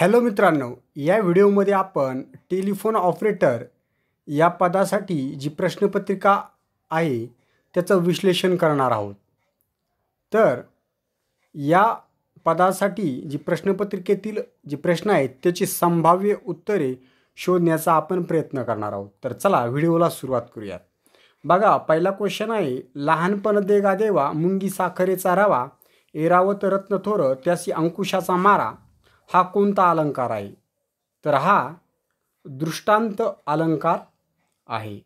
Hello मित्रांनो या व्हिडिओमध्ये आपण टेलिफोन ऑपरेटर या पदासाठी जी प्रश्नपत्रिका आहे त्याचं विश्लेषण करणार आहोत तर या पदासाठी जी प्रश्नपत्रिकेतील जी प्रश्न आहेत त्याची संभाव्य उत्तरे शोधण्याचा आपण प्रयत्न करणार आहोत तर चला व्हिडिओला सुरुवात करूयात बघा पहिला क्वेश्चन आहे लहानपण देगा देवा मुंगी साखरेचा रवा एरावत रत्न थोर त्यासी अंकुशाचा मारा हा कोणता अलंकार आहे तर हा दृष्टांत अलंकार आहे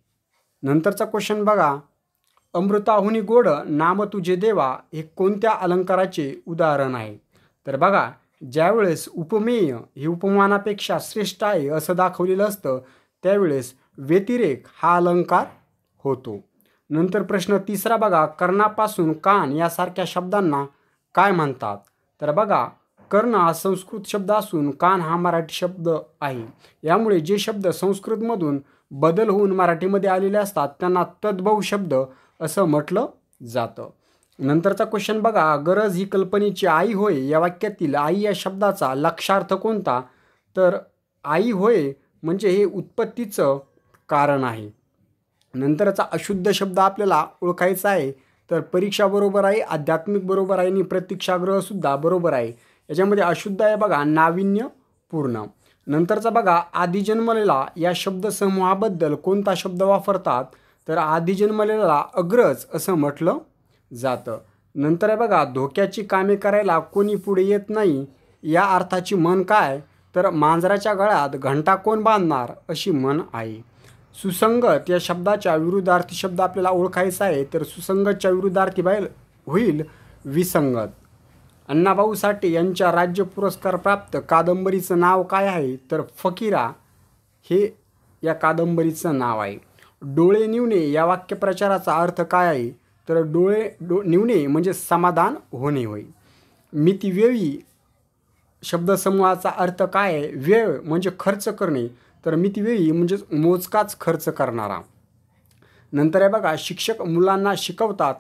नंतरचा क्वेश्चन बघा अमृताहुनी गोड नाम तुझे देवा हे कोणत्या अलंकाराचे उदाहरण आहे तर बघा ज्यावेळेस उपमेय हे उपमानापेक्षा श्रेष्ठ आहे असं दाखवलेलं असतं त्यावेळेस व्यतिरेक हा अलंकार होतो नंतर प्रश्न तिसरा बघा कर्णापासून कान यासारख्या शब्दांना काय म्हणतात तर बघा कर्ण हा संस्कृत शब्द असून कान हा मराठी शब्द आहे यामुळे जे शब्द संस्कृतमधून बदल होऊन मराठीमध्ये आलेले असतात त्यांना तद्भव शब्द असं म्हटलं जातं नंतरचा क्वेश्चन बघा गरज ही कल्पनेची आई होय या वाक्यातील आई या शब्दाचा लक्षार्थ कोणता तर आई होय म्हणजे हे उत्पत्तीचं कारण आहे नंतरचा अशुद्ध शब्द आपल्याला ओळखायचा आहे तर परीक्षा बरोबर आहे आध्यात्मिक बरोबर आहे आणि प्रतीक्षाग्रहसुद्धा बरोबर आहे याच्यामध्ये अशुद्ध आहे बघा पूर्ण नंतरचा बघा जन्मलेला या शब्दसमूहाबद्दल कोणता शब्द वापरतात तर जन्मलेला अग्रज असं म्हटलं जातं नंतर आहे बघा धोक्याची कामे करायला कोणी पुढे येत नाही या अर्थाची मन काय तर मांजराच्या गळ्यात घंटा कोण बांधणार अशी मन आहे सुसंगत या शब्दाच्या विरुद्धार्थी शब्द आपल्याला ओळखायचा आहे तर सुसंगतच्या विरुद्धार्थी बाहेर होईल विसंगत अण्णाभाऊ साठे यांच्या राज्य पुरस्कार प्राप्त कादंबरीचं नाव काय आहे तर फकीरा हे या कादंबरीचं नाव आहे डोळे निवणे या वाक्यप्रचाराचा अर्थ काय आहे तर डोळे डो निवणे म्हणजे समाधान होणे होय मितीवेळी शब्दसमूहाचा अर्थ काय आहे व्यय म्हणजे खर्च करणे तर मितीवेळी म्हणजेच मोजकाच खर्च करणारा नंतर आहे बघा शिक्षक मुलांना शिकवतात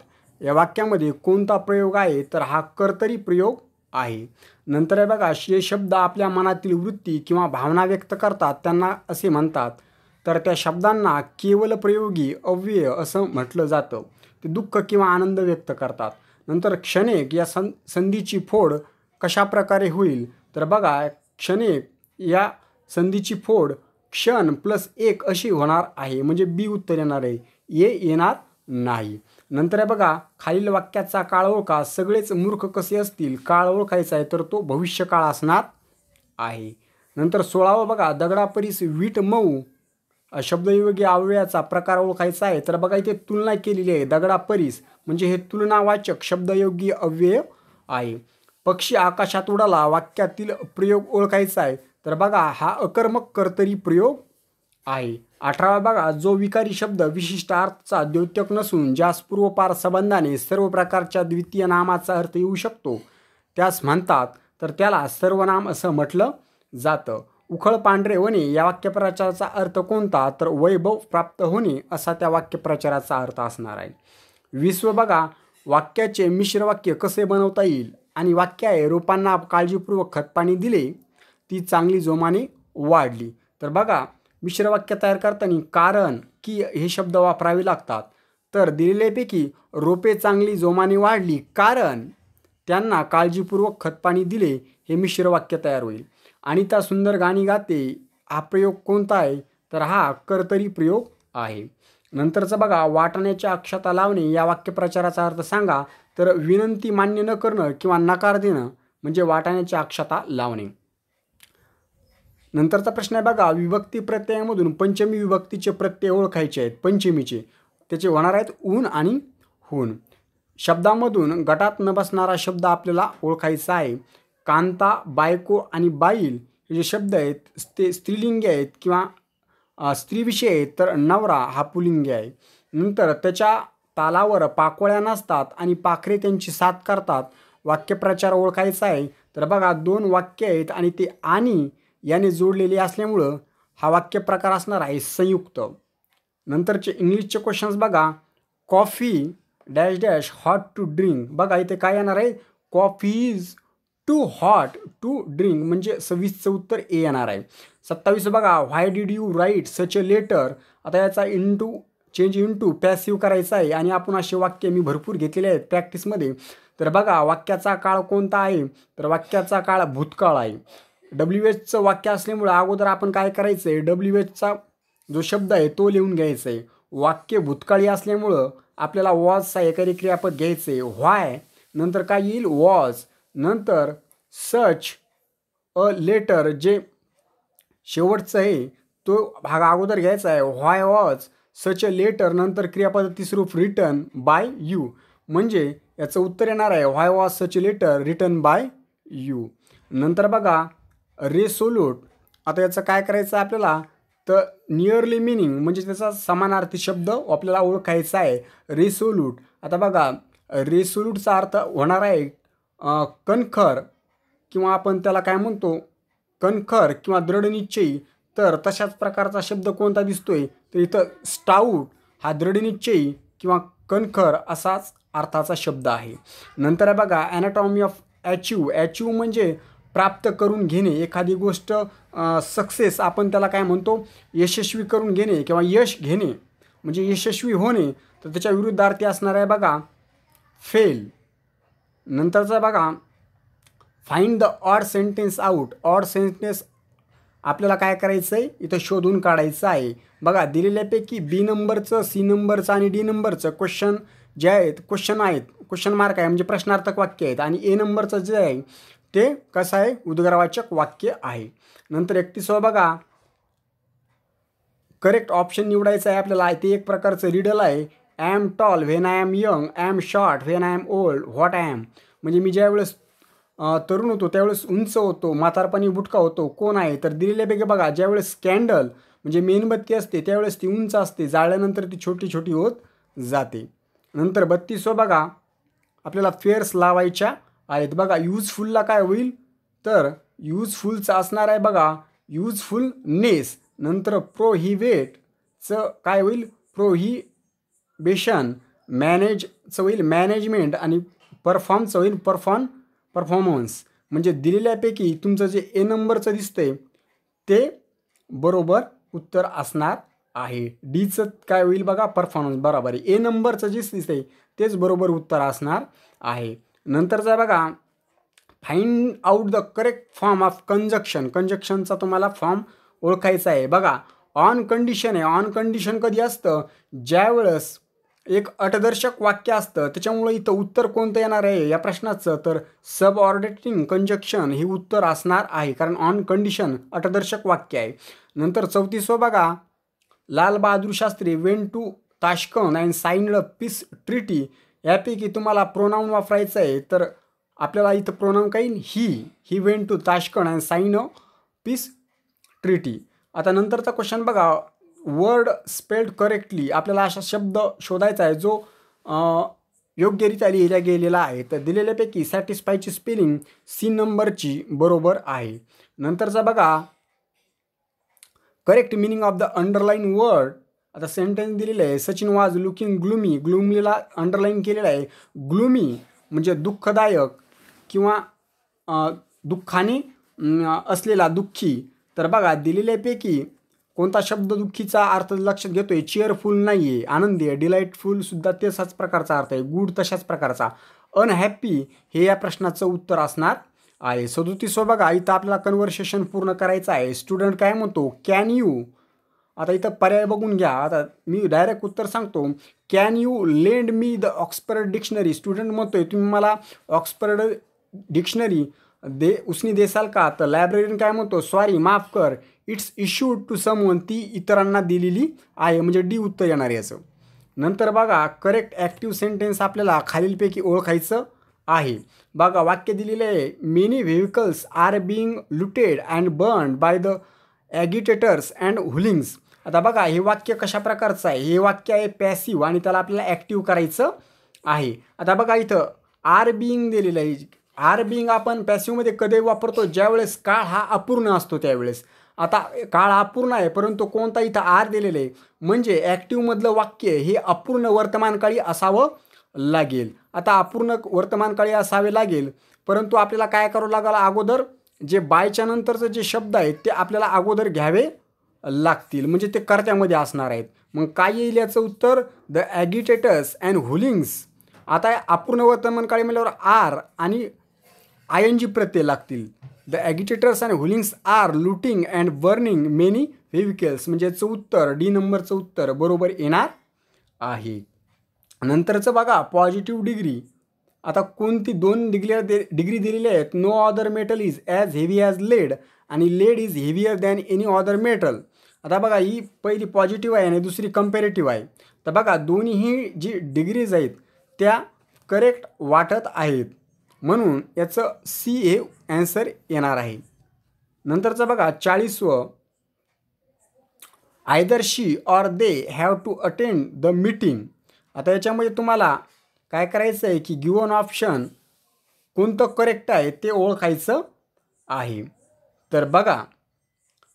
या वाक्यामध्ये कोणता प्रयोग आहे तर हा कर्तरी प्रयोग आहे नंतर बघा जे शब्द आपल्या मनातील वृत्ती किंवा भावना व्यक्त करतात त्यांना असे म्हणतात तर त्या शब्दांना केवल प्रयोगी अव्यय असं म्हटलं जातं ते दुःख किंवा आनंद व्यक्त करतात नंतर क्षणेक या सं संधीची फोड कशा प्रकारे होईल तर बघा क्षणेक या संधीची फोड क्षण प्लस एक अशी होणार आहे म्हणजे बी उत्तर येणार आहे ये येणार नाही नंतर आहे बघा खालील वाक्याचा काळ ओळखा सगळेच मूर्ख कसे असतील काळ ओळखायचा आहे तर तो भविष्यकाळ असणार आहे नंतर सोळावं बघा दगडापरीस वीट मऊ शब्दयोगी अव्ययाचा प्रकार ओळखायचा आहे तर बघा इथे तुलना केलेली आहे दगडापरीस म्हणजे हे तुलनावाचक शब्दयोगी अव्यय आहे पक्षी आकाशात उडाला वाक्यातील प्रयोग ओळखायचा आहे तर बघा हा अकर्मक कर्तरी प्रयोग आहे अठरावा बघा जो विकारी शब्द विशिष्ट अर्थचा द्योतक नसून ज्यास पूर्वपार संबंधाने सर्व प्रकारच्या द्वितीय नामाचा अर्थ येऊ शकतो त्यास म्हणतात तर त्याला सर्वनाम असं म्हटलं जातं उखळ पांढरे होणे या वाक्यप्रचाराचा अर्थ कोणता तर वैभव प्राप्त होणे असा त्या वाक्यप्रचाराचा अर्थ असणार आहे विश्व बघा वाक्याचे मिश्र वाक्य कसे बनवता येईल आणि वाक्य आहे रोपांना काळजीपूर्वक खतपाणी दिले ती चांगली जोमाने वाढली तर बघा मिश्रवाक्य तयार करताना कारण की हे शब्द वापरावे लागतात तर दिलेल्यापैकी रोपे चांगली जोमाने वाढली कारण त्यांना काळजीपूर्वक खतपाणी दिले हे मिश्र वाक्य तयार होईल आणि त्या सुंदर गाणी गाते हा प्रयोग कोणता आहे तर हा कर्तरी प्रयोग आहे नंतरचं बघा वाटण्याच्या अक्षता लावणे या वाक्यप्रचाराचा अर्थ सांगा तर विनंती मान्य न करणं किंवा नकार देणं म्हणजे वाटाण्याची अक्षता लावणे नंतरचा प्रश्न आहे बघा विभक्ती प्रत्ययामधून पंचमी विभक्तीचे प्रत्यय ओळखायचे आहेत पंचमीचे त्याचे होणार आहेत ऊन आणि हून शब्दामधून गटात न बसणारा शब्द आपल्याला ओळखायचा आहे कांता बायको आणि बाईल हे जे शब्द आहेत ते स्त्रीलिंगी आहेत किंवा स्त्रीविषयी आहेत तर नवरा हा पुलिंगी आहे नंतर त्याच्या तालावर पाकोळ्या नसतात आणि पाखरे त्यांची साथ करतात वाक्यप्रचार ओळखायचा आहे तर बघा दोन वाक्य आहेत आणि ते आणि याने जोडलेली असल्यामुळं हा वाक्य प्रकार असणार आहे संयुक्त नंतरचे इंग्लिशचे क्वेश्चन्स बघा coffee dash dash hot to drink बघा इथे काय येणार आहे coffee is too hot to drink म्हणजे सव्वीसचं उत्तर ए येणार आहे सत्तावीस बघा why did you write such a letter आता याचा इंटू चेंज टू पॅसिव्ह करायचा आहे आणि आपण असे वाक्य मी भरपूर घेतलेले आहेत प्रॅक्टिसमध्ये तर बघा वाक्याचा काळ कोणता आहे तर वाक्याचा काळ भूतकाळ आहे डब्ल्यू एचचं वाक्य असल्यामुळं अगोदर आपण काय करायचं आहे डब्ल्यू एचचा जो शब्द आहे तो लिहून घ्यायचा आहे वाक्य भूतकाळी असल्यामुळं आपल्याला वॉजचा एखादी क्रियापद घ्यायचं आहे व्हाय नंतर काय येईल वॉज नंतर सच अ लेटर जे शेवटचं आहे तो भाग अगोदर घ्यायचा आहे why was such a letter नंतर क्रियापद तिसरूप रिटर्न बाय यू म्हणजे याचं उत्तर येणार आहे why was such a letter return by you नंतर बघा रेसोल्यूट आता याचं काय करायचं आपल्याला तर नियरली मिनिंग म्हणजे त्याचा समानार्थी शब्द आपल्याला ओळखायचा आहे रेसोल्यूट आता बघा रेसोल्यूटचा अर्थ होणार आहे कणखर किंवा आपण त्याला काय म्हणतो कणखर किंवा दृढनिश्चयी तर तशाच प्रकारचा शब्द कोणता दिसतोय तर इथं स्टाऊट हा दृढनिश्चयी किंवा कणखर असाच अर्थाचा शब्द आहे नंतर बघा ॲनाटॉमी ऑफ ॲच्यू ॲच्यू म्हणजे प्राप्त करून घेणे एखादी गोष्ट सक्सेस आपण त्याला काय म्हणतो यशस्वी करून घेणे किंवा यश घेणे म्हणजे यशस्वी होणे तर त्याच्या विरुद्धार्थी असणार आहे बघा फेल नंतरचा बघा find the odd sentence out odd sentence आपल्याला काय करायचं आहे इथं शोधून काढायचं आहे बघा दिलेल्यापैकी बी नंबरचं सी नंबरचं आणि डी नंबरचं क्वेश्चन जे आहेत क्वेश्चन आहेत क्वेश्चन मार्क आहे म्हणजे प्रश्नार्थक वाक्य आहेत आणि ए नंबरचं जे आहे ते कसं आहे उद्गारवाचक वाक्य आहे नंतर एकतीसवा बघा करेक्ट ऑप्शन निवडायचं आहे आपल्याला ते एक प्रकारचं रिडल आहे I am tall when I am young I am short when I am old what I am म्हणजे मी ज्यावेळेस तरुण होतो त्यावेळेस उंच होतो म्हातारपणी बुटका होतो कोण आहे तर दिलेल्यापैकी बघा ज्यावेळेस कॅन्डल म्हणजे मेणबत्ती असते त्यावेळेस ती उंच असते जाळल्यानंतर ती छोटी छोटी होत जाते नंतर बत्तीसो बघा आपल्याला फेअर्स लावायच्या आहेत बघा यूजफुलला काय होईल तर यूजफुलचं असणार आहे बघा यूजफुलनेस नंतर वेटचं काय होईल प्रोहिबेशन मॅनेजचं होईल मॅनेजमेंट आणि परफॉर्मचं होईल परफॉर्म परफॉर्मन्स म्हणजे दिलेल्यापैकी तुमचं जे ए नंबरचं दिसतंय ते बरोबर उत्तर असणार आहे डीचं काय होईल बघा परफॉर्मन्स बरोबर आहे ए नंबरचं जे दिसतंय तेच बरोबर उत्तर असणार आहे नंतरचा बघा find out the correct form of conjunction कंजक्शनचा तुम्हाला फॉर्म ओळखायचा आहे बघा ऑन कंडिशन आहे ऑन कंडिशन कधी असतं ज्यावेळेस एक अटदर्शक वाक्य असतं त्याच्यामुळे इथं उत्तर कोणतं येणार आहे या प्रश्नाचं तर सब ऑर्डेटिंग कंजक्शन हे उत्तर असणार आहे कारण ऑन कंडिशन अटदर्शक वाक्य आहे नंतर चौतीसवं बघा Lal Bahadur Shastri went to Tashkent and sign a peace treaty यापैकी तुम्हाला प्रोनाऊन वापरायचं आहे तर आपल्याला इथं प्रोनाऊन काही he he went to Tashkent and sign of peace treaty आता नंतरचा क्वेश्चन बघा वर्ड स्पेल्ड करेक्टली आपल्याला असा शब्द शोधायचा आहे जो योग्यरित्या लिहिला गेलेला आहे तर दिलेल्यापैकी सॅटिस्फायची स्पेलिंग सी नंबरची बरोबर आहे नंतरचा बघा correct meaning of the underline word आता सेंटेन्स दिलेलं आहे सचिन वाज लुकिंग ग्लुमी ग्लुमीला अंडरलाईन केलेलं आहे ग्लुमी म्हणजे दुःखदायक किंवा दुःखाने असलेला दुःखी तर बघा दिलेल्यापैकी कोणता शब्द दुःखीचा अर्थ लक्षात घेतोय चेअरफुल नाही आहे आनंदी आहे डिलाईटफुलसुद्धा तसाच प्रकारचा अर्थ आहे गुड तशाच प्रकारचा अनहॅप्पी हे या प्रश्नाचं उत्तर असणार आहे सदोतीसो बघा इथं आपल्याला कन्व्हर्सेशन पूर्ण करायचं आहे स्टुडंट काय म्हणतो कॅन यू आता इथं पर्याय बघून घ्या आता मी डायरेक्ट उत्तर सांगतो can you lend me the Oxford dictionary student आहे तुम्ही मला ऑक्सफर्ड डिक्शनरी दे उसनी देसाल का तर लायब्ररीन काय म्हणतो सॉरी माफ कर इट्स इश्यूड टू समवन ती इतरांना दिलेली आहे म्हणजे डी उत्तर येणार याचं नंतर बघा करेक्ट ॲक्टिव्ह सेंटेन्स आपल्याला खालीलपैकी ओळखायचं आहे बघा वाक्य दिलेले आहे many vehicles are being looted and burn by the agitators and hooligans आता बघा हे वाक्य कशा प्रकारचं आहे हे वाक्य आहे पॅसिव आणि त्याला आपल्याला ॲक्टिव्ह करायचं आहे आता बघा इथं आर बिंग दिलेलं आहे आर बिंग आपण पॅसिवमध्ये कधी वापरतो ज्यावेळेस काळ हा अपूर्ण असतो त्यावेळेस आता काळ अपूर्ण आहे परंतु कोणता इथं आर दिलेलं आहे म्हणजे ॲक्टिवमधलं वाक्य हे अपूर्ण वर्तमानकाळी असावं लागेल आता अपूर्ण वर्तमानकाळी असावे लागेल परंतु आपल्याला काय करावं लागेल अगोदर जे बायच्या नंतरचं जे शब्द आहेत ते आपल्याला अगोदर घ्यावे लागतील म्हणजे ते कर्त्यामध्ये असणार आहेत मग काय येईल याचं उत्तर द ॲगिटेटर्स अँड हुलिंग्स आता अपूर्ण वर्तमान काळी म्हटल्यावर आर आणि आय एन जी प्रत्यय लागतील the agitators and hooligans are looting and burning many vehicles म्हणजे याचं उत्तर डी नंबरचं उत्तर बरोबर येणार आहे नंतरचं बघा पॉझिटिव्ह डिग्री आता कोणती दोन डिग्री दे डिग्री दिलेली आहेत no other metal is as heavy as lead आणि lead is heavier than any other metal आता बघा ही पहिली पॉझिटिव्ह आहे आणि दुसरी कम्पेरेटिव्ह आहे तर बघा दोन्हीही जी डिग्रीज आहेत त्या करेक्ट वाटत आहेत म्हणून याचं सी हे अँसर येणार आहे नंतरचं बघा चाळीसवं either she or they have to attend the meeting आता याच्यामध्ये तुम्हाला काय करायचं आहे की गिवन ऑप्शन कोणतं करेक्ट आहे ते ओळखायचं आहे तर बघा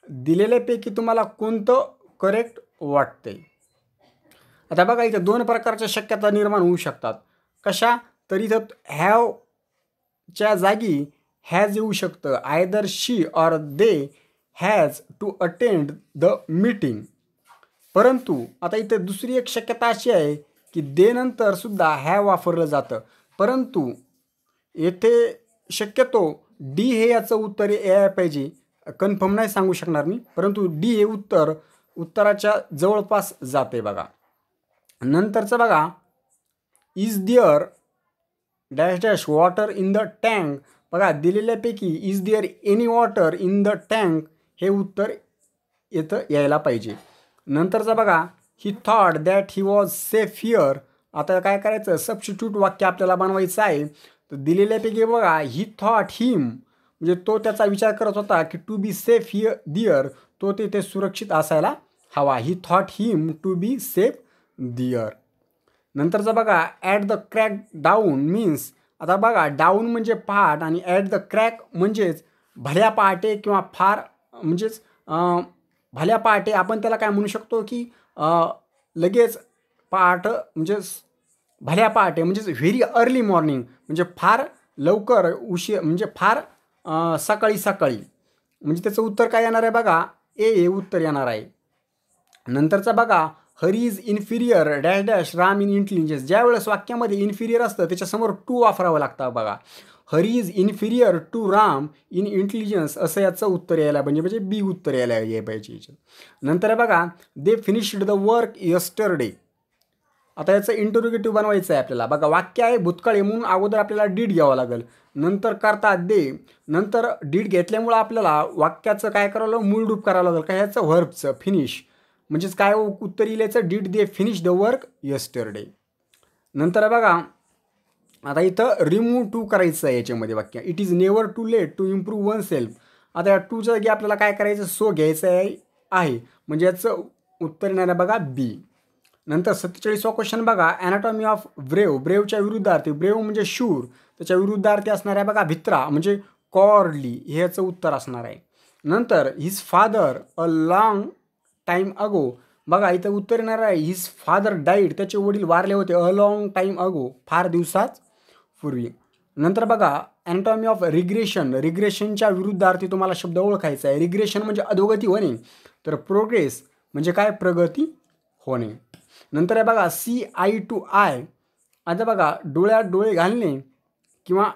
दिलेल्यापैकी तुम्हाला कोणतं करेक्ट वाटते आता बघा इथं दोन प्रकारच्या शक्यता निर्माण होऊ शकतात कशा तर इथं हॅवच्या जागी हॅज येऊ शकतं either she or they has to attend the meeting परंतु आता इथे दुसरी एक शक्यता अशी आहे की दे नंतर सुद्धा हॅव वापरलं जातं परंतु येथे शक्यतो डी हे याचं उत्तर यायला पाहिजे कन्फर्म नाही सांगू शकणार मी परंतु डी हे उत्तर उत्तराच्या जवळपास जाते बघा नंतरचं बघा is there dash dash water in the tank बघा दिलेल्यापैकी is there any water in the tank हे उत्तर येतं यायला पाहिजे नंतरचं बघा he thought that he was safe here आता काय करायचं सबस्टिट्यूट वाक्य आपल्याला बनवायचं आहे तर दिलेल्यापैकी बघा ही थॉट हिम म्हणजे तो त्याचा विचार करत होता की to be safe here there तो तिथे सुरक्षित असायला हवा he thought him to be safe there नंतरचं बघा at the crackdown means आता बघा डाऊन म्हणजे पहाट आणि ॲट द क्रॅक म्हणजेच भल्या पहाटे किंवा फार म्हणजेच भल्या पहाटे आपण त्याला काय म्हणू शकतो की लगेच पहाट म्हणजेच भल्या पहाटे म्हणजेच व्हेरी अर्ली मॉर्निंग म्हणजे फार लवकर उशीर म्हणजे फार सकाळी सकाळी म्हणजे त्याचं उत्तर काय येणार आहे बघा ए ए उत्तर येणार आहे नंतरचा बघा Hari is inferior dash dash Ram in intelligence ज्यावेळेस वाक्यामध्ये इन्फिरियर असतं त्याच्यासमोर टू वापरावं लागतं बघा Hari is inferior to Ram in intelligence असं याचं उत्तर यायला पाहिजे म्हणजे बी उत्तर यायला पाहिजे नंतर बघा they finished the work yesterday आता याचं इंटरोगेटिव्ह बनवायचं आहे आपल्याला बघा वाक्य आहे भूतकाळी म्हणून अगोदर आपल्याला डीड घ्यावं लागेल नंतर करता दे नंतर डीड घेतल्यामुळं आपल्याला वाक्याचं काय करावं लागेल मूळ रूप करावं लागेल काय याचं वर्बचं फिनिश म्हणजेच काय हो? उत्तर येईल याचं did they finish the work yesterday नंतर बघा आता इथं रिमूव्ह टू करायचं आहे याच्यामध्ये वाक्य it is never too late to improve oneself आता या टूच्या जागी आपल्याला काय करायचं सो घ्यायचं आहे म्हणजे याचं उत्तर येणार आहे बघा बी नंतर सत्तेचाळीसवा क्वेश्चन बघा ॲनाटॉमी ऑफ ब्रेव ब्रेवच्या विरुद्धार्थी ब्रेव म्हणजे शूर त्याच्या विरुद्धार्थी असणार आहे बघा भित्रा म्हणजे कॉर्डली ह्याचं उत्तर असणार आहे नंतर his father a long time ago बघा इथं उत्तर येणार आहे हिज फादर डाईड त्याचे वडील वारले होते अ लाँग टाईम अगो फार दिवसाच पूर्वी नंतर बघा ॲनाटॉमी ऑफ रिग्रेशन रिग्रेशनच्या विरुद्धार्थी तुम्हाला शब्द ओळखायचा आहे रिग्रेशन म्हणजे अधोगती होणे तर प्रोग्रेस म्हणजे काय प्रगती होणे नंतर आहे बघा सी आय टू आय आता बघा डोळ्यात डोळे घालणे किंवा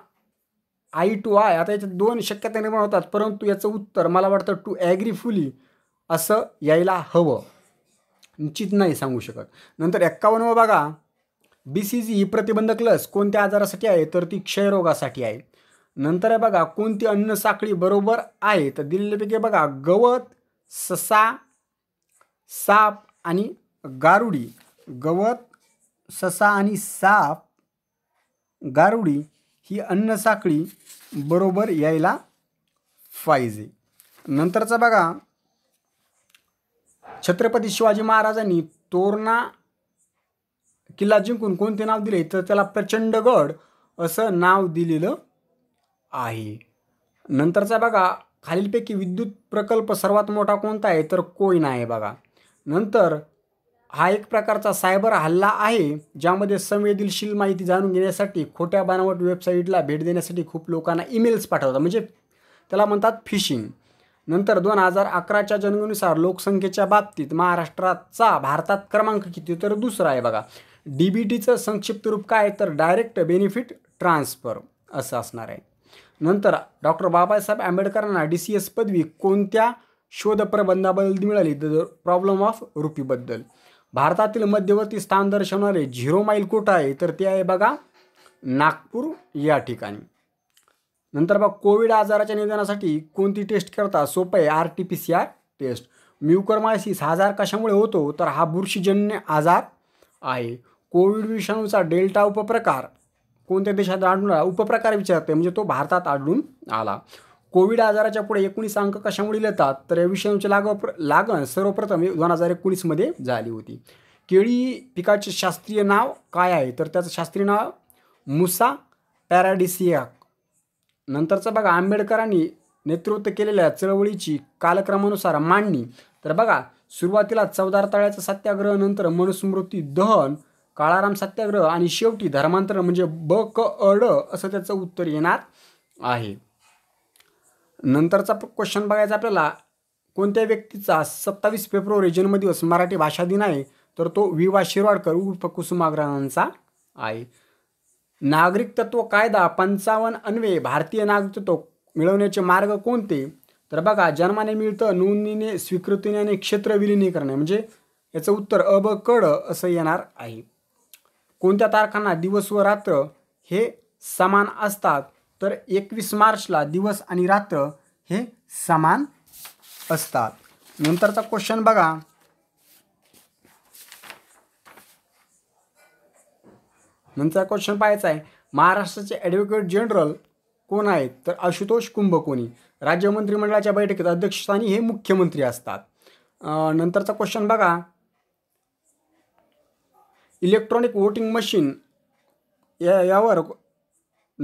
आय टू आय आता याच्यात दोन शक्यता निर्माण होतात परंतु याचं उत्तर मला वाटतं टू ॲग्री फुली असं यायला हवं निश्चित नाही सांगू शकत नंतर एक्कावन्न बघा बी सी जी ही प्रतिबंधक लस कोणत्या आजारासाठी आहे तर ती क्षयरोगासाठी आहे नंतर आहे बघा कोणती अन्न साखळी बरोबर आहे तर दिलेल्यापैकी बघा गवत ससा साप आणि गारुडी गवत ससा आणि साप गारुडी ही अन्नसाखळी बरोबर यायला पाहिजे नंतरचा बघा छत्रपती शिवाजी महाराजांनी तोरणा किल्ला जिंकून कोणते नाव दिले तर त्याला प्रचंडगड असं नाव दिलेलं आहे नंतरचा बघा खालीलपैकी विद्युत प्रकल्प सर्वात मोठा कोणता आहे तर कोयना आहे बघा नंतर हा एक प्रकारचा सायबर हल्ला आहे ज्यामध्ये संवेदनशील माहिती जाणून घेण्यासाठी खोट्या बनावट वेबसाईटला भेट देण्यासाठी खूप लोकांना ईमेल्स पाठवतात म्हणजे त्याला म्हणतात फिशिंग नंतर दोन हजार अकराच्या जनगणनेनुसार लोकसंख्येच्या बाबतीत महाराष्ट्राचा भारतात क्रमांक किती तर दुसरा आहे बघा डी बी टीचं संक्षिप्त रूप काय तर डायरेक्ट बेनिफिट ट्रान्सफर असं असणार आहे नंतर डॉक्टर बाबासाहेब आंबेडकरांना डी सी एस पदवी कोणत्या शोधप्रबंधाबद्दल मिळाली द प्रॉब्लेम ऑफ रुपीबद्दल भारतातील मध्यवर्ती स्थान दर्शवणारे झिरो माईल कोट आहे तर ते आहे बघा नागपूर या ठिकाणी नंतर बघा कोविड आजाराच्या निदानासाठी कोणती टेस्ट करता सोपं आहे R T P C R test mucormycosis आजार कशामुळे होतो तर हा बुरशीजन्य आजार आहे कोविड विषाणूचा डेल्टा उपप्रकार कोणत्या देशात आढळून आला उपप्रकार विचारते म्हणजे तो भारतात आढळून आला कोविड आजाराच्या पुढे एकोणीस अंक कशामुळे येतात तर या विषाणूची लागव लागण सर्वप्रथम दोन हजार एकोणीसमध्ये झाली होती केळी पिकाचे शास्त्रीय नाव काय आहे तर त्याचं शास्त्रीय नाव मुसा पॅराडिसिया नंतरचं बघा आंबेडकरांनी नेतृत्व केलेल्या चळवळीची कालक्रमानुसार मांडणी तर बघा सुरुवातीला चौदार तळ्याचा सत्याग्रह नंतर मनुस्मृती दहन काळाराम सत्याग्रह आणि शेवटी धर्मांतर म्हणजे ब क अड असं त्याचं उत्तर येणार आहे नंतरचा क्वेश्चन बघायचा आपल्याला कोणत्या व्यक्तीचा सत्तावीस फेब्रुवारी जन्मदिवस मराठी भाषा दिन आहे तर तो वि वा शिरवाडकर उर्फ कुसुमाग्रहांचा आहे नागरिक तत्व कायदा पंचावन्न अन्वे भारतीय नागरिकत्व मिळवण्याचे मार्ग कोणते तर बघा जन्माने मिळतं नोंदणीने स्वीकृतीने आणि क्षेत्र विलिनीकरणे म्हणजे याचं उत्तर अब कड असं येणार आहे कोणत्या तारखांना दिवस व रात्र हे समान असतात तर एकवीस मार्चला दिवस आणि रात्र हे समान असतात नंतरचा क्वेश्चन बघा नंतरचा क्वेश्चन पाहायचा आहे महाराष्ट्राचे ॲडव्होकेट जनरल कोण आहेत तर आशुतोष कुंभकोणी राज्य मंत्रिमंडळाच्या बैठकीत अध्यक्षस्थानी हे मुख्यमंत्री असतात नंतरचा क्वेश्चन बघा इलेक्ट्रॉनिक वोटिंग मशीन या यावर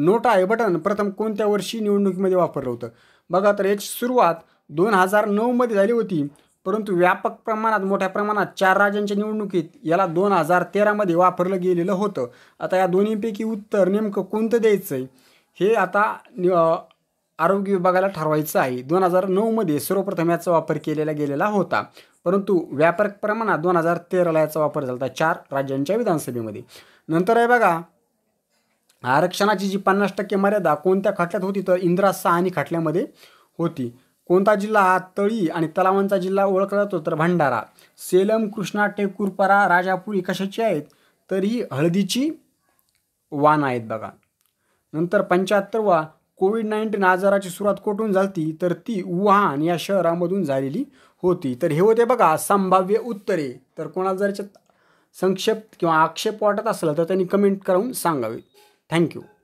नोटा आहे बटन प्रथम कोणत्या वर्षी निवडणुकीमध्ये वापरलं होतं बघा तर याची सुरुवात दोन हजार नऊमध्ये झाली होती परंतु व्यापक प्रमाणात मोठ्या प्रमाणात चार राज्यांच्या निवडणुकीत याला दोन हजार तेरामध्ये वापरलं गेलेलं होतं आता या दोन्हीपैकी उत्तर नेमकं कोणतं द्यायचं आहे हे आता आरोग्य विभागाला ठरवायचं आहे दोन हजार नऊमध्ये सर्वप्रथम याचा वापर केलेला गेलेला होता परंतु व्यापक प्रमाणात दोन हजार तेराला याचा वापर झाला होता चार राज्यांच्या विधानसभेमध्ये नंतर आहे बघा आरक्षणाची जी पन्नास टक्के मर्यादा कोणत्या खटल्यात होती तर इंदिरा सहानी खटल्यामध्ये होती कोणता जिल्हा हा तळी आणि तलावांचा जिल्हा ओळखला जातो तर भंडारा सेलम कृष्णा टेकूरपरा राजापुरी कशाची आहेत तर ही हळदीची वान आहेत बघा नंतर पंच्याहत्तरवा कोविड नाईन्टीन आजाराची सुरुवात कुठून झाली तर ती वुहान या शहरामधून झालेली होती तर हे होते बघा संभाव्य उत्तरे तर कोणाला जर संक्षेप किंवा आक्षेप वाटत असला तर त्यांनी कमेंट करून सांगावी थँक्यू